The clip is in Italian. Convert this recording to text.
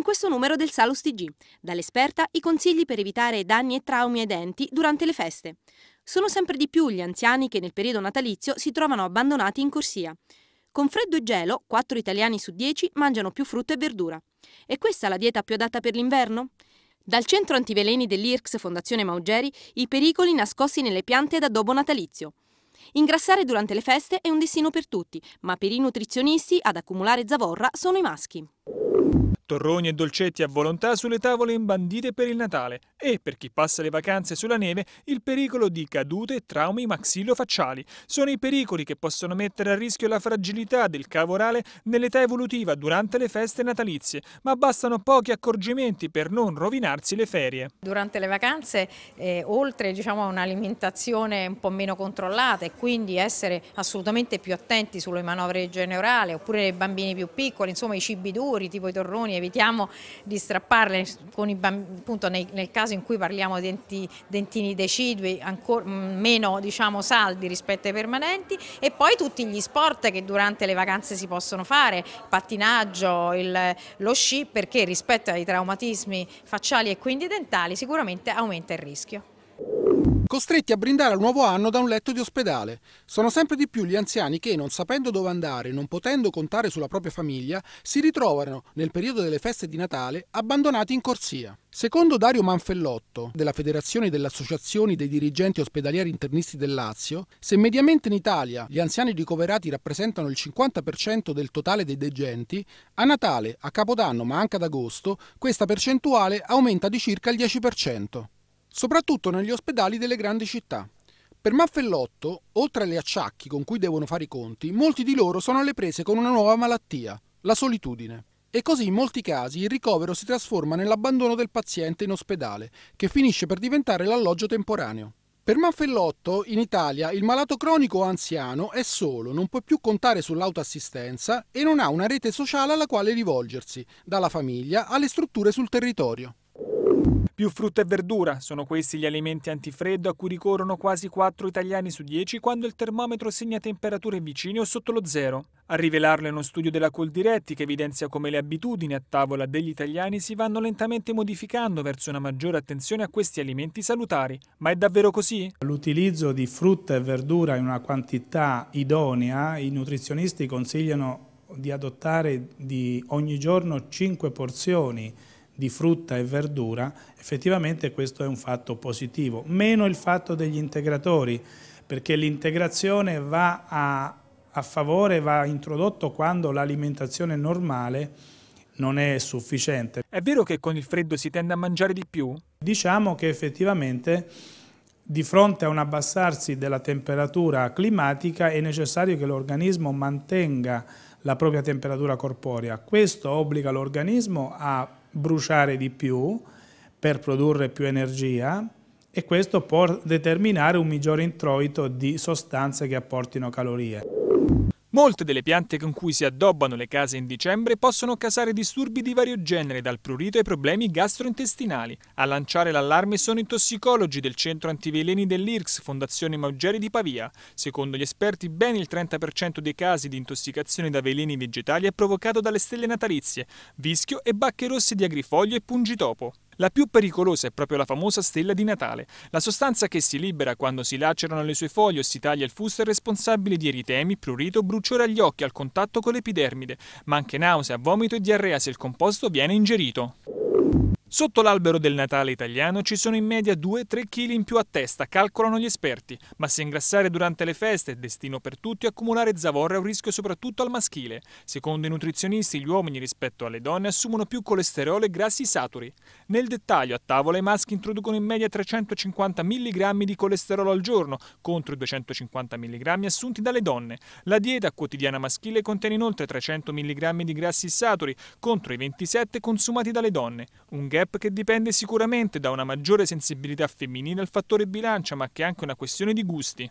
in questo numero del Salusti G. Dall'esperta i consigli per evitare danni e traumi ai denti durante le feste. Sono sempre di più gli anziani che nel periodo natalizio si trovano abbandonati in corsia. Con freddo e gelo, 4 italiani su 10 mangiano più frutta e verdura. E questa la dieta più adatta per l'inverno? Dal centro antiveleni dell'IRCS Fondazione Maugeri, i pericoli nascosti nelle piante ad adobo natalizio. Ingrassare durante le feste è un destino per tutti, ma per i nutrizionisti ad accumulare zavorra sono i maschi torroni e dolcetti a volontà sulle tavole imbandite per il Natale e, per chi passa le vacanze sulla neve, il pericolo di cadute e traumi maxillofacciali. Sono i pericoli che possono mettere a rischio la fragilità del cavo orale nell'età evolutiva durante le feste natalizie, ma bastano pochi accorgimenti per non rovinarsi le ferie. Durante le vacanze, eh, oltre diciamo, a un'alimentazione un po' meno controllata e quindi essere assolutamente più attenti sulle manovre generali oppure nei bambini più piccoli, insomma i cibi duri tipo i torroni e evitiamo di strapparle appunto nei, nel caso in cui parliamo di denti, dentini decidui ancora mm, meno diciamo, saldi rispetto ai permanenti e poi tutti gli sport che durante le vacanze si possono fare, il pattinaggio, il, lo sci perché rispetto ai traumatismi facciali e quindi dentali sicuramente aumenta il rischio costretti a brindare al nuovo anno da un letto di ospedale. Sono sempre di più gli anziani che, non sapendo dove andare, non potendo contare sulla propria famiglia, si ritrovano, nel periodo delle feste di Natale, abbandonati in corsia. Secondo Dario Manfellotto, della Federazione delle Associazioni dei Dirigenti Ospedalieri Internisti del Lazio, se mediamente in Italia gli anziani ricoverati rappresentano il 50% del totale dei degenti, a Natale, a Capodanno ma anche ad agosto, questa percentuale aumenta di circa il 10% soprattutto negli ospedali delle grandi città. Per Maffellotto, oltre agli acciacchi con cui devono fare i conti, molti di loro sono alle prese con una nuova malattia, la solitudine. E così in molti casi il ricovero si trasforma nell'abbandono del paziente in ospedale, che finisce per diventare l'alloggio temporaneo. Per Maffellotto, in Italia, il malato cronico o anziano è solo, non può più contare sull'autoassistenza e non ha una rete sociale alla quale rivolgersi, dalla famiglia alle strutture sul territorio. Più frutta e verdura sono questi gli alimenti antifreddo a cui ricorrono quasi 4 italiani su 10 quando il termometro segna temperature vicine o sotto lo zero. A rivelarlo è uno studio della Coldiretti che evidenzia come le abitudini a tavola degli italiani si vanno lentamente modificando verso una maggiore attenzione a questi alimenti salutari. Ma è davvero così? L'utilizzo di frutta e verdura in una quantità idonea, i nutrizionisti consigliano di adottare di ogni giorno 5 porzioni di frutta e verdura, effettivamente questo è un fatto positivo. Meno il fatto degli integratori, perché l'integrazione va a, a favore, va introdotto quando l'alimentazione normale non è sufficiente. È vero che con il freddo si tende a mangiare di più? Diciamo che effettivamente di fronte a un abbassarsi della temperatura climatica è necessario che l'organismo mantenga la propria temperatura corporea. Questo obbliga l'organismo a bruciare di più per produrre più energia e questo può determinare un migliore introito di sostanze che apportino calorie. Molte delle piante con cui si addobbano le case in dicembre possono causare disturbi di vario genere, dal prurito ai problemi gastrointestinali. A lanciare l'allarme sono i tossicologi del centro antiveleni dell'IRCS, Fondazione Maugeri di Pavia. Secondo gli esperti, ben il 30% dei casi di intossicazione da veleni vegetali è provocato dalle stelle natalizie, vischio e bacche rosse di agrifoglio e pungitopo. La più pericolosa è proprio la famosa stella di Natale. La sostanza che si libera quando si lacerano le sue foglie o si taglia il fusto è responsabile di eritemi, prurito, bruciore agli occhi al contatto con l'epidermide, ma anche nausea, vomito e diarrea se il composto viene ingerito. Sotto l'albero del Natale italiano ci sono in media 2-3 kg in più a testa, calcolano gli esperti, ma se ingrassare durante le feste è destino per tutti, accumulare zavorra è un rischio soprattutto al maschile. Secondo i nutrizionisti, gli uomini rispetto alle donne assumono più colesterolo e grassi saturi. Nel dettaglio, a tavola i maschi introducono in media 350 mg di colesterolo al giorno, contro i 250 mg assunti dalle donne. La dieta quotidiana maschile contiene inoltre 300 mg di grassi saturi, contro i 27 consumati dalle donne. Un gap che dipende sicuramente da una maggiore sensibilità femminile al fattore bilancia, ma che è anche una questione di gusti.